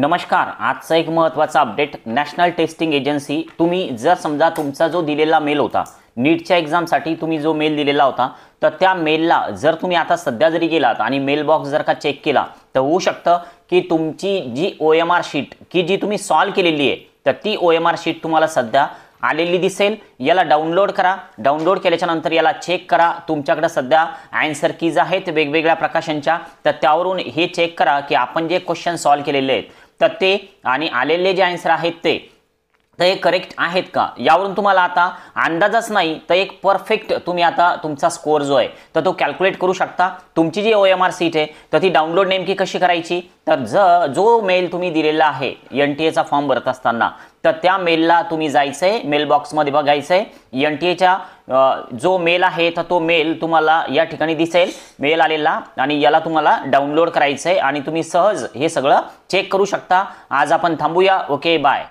नमस्कार आजचा एक महत्त्वाचा अपडेट नॅशनल टेस्टिंग एजन्सी तुम्ही जर समजा तुमचा जो दिलेला मेल होता नीटच्या एक्झामसाठी तुम्ही जो मेल दिलेला होता तर त्या मेलला जर तुम्ही आता सध्या जरी गेलात आणि मेल बॉक्स जर का चेक केला तर होऊ शकतं की तुमची जी ओ एम आर शीट की जी तुम्ही सॉल्व केलेली आहे तर ती ओ एम आर शीट तुम्हाला सध्या आलेली दिसेल याला डाउनलोड करा डाउनलोड केल्याच्यानंतर याला चेक करा तुमच्याकडे सध्या ॲन्सर कीज आहेत वेगवेगळ्या प्रकाशांच्या तर त्यावरून हे चेक करा की आपण जे क्वेश्चन सॉल्व केलेले आहेत तर ते आणि आलेले जे आन्सर आहेत ते तर हे करेक्ट आहेत का यावरून तुम्हाला आता अंदाजच नाही तर एक परफेक्ट तुम्ही आता तुमचा स्कोअर जो आहे तर तो कॅल्क्युलेट करू शकता तुमची जी ओ एम आर सीट आहे तर ती डाउनलोड नेमकी कशी करायची तर ज जो मेल तुम्ही दिलेला आहे एन टी एचा फॉर्म भरत असताना तर त्या मेलला तुम्ही जायचं आहे बॉक्समध्ये बघायचं आहे एन टी एच्या जो मेल आहे तर तो मेल तुम्हाला या ठिकाणी दिसेल मेल आलेला आणि याला तुम्हाला डाउनलोड करायचं आहे आणि तुम्ही सहज हे सगळं चेक करू शकता आज आपण थांबूया ओके बाय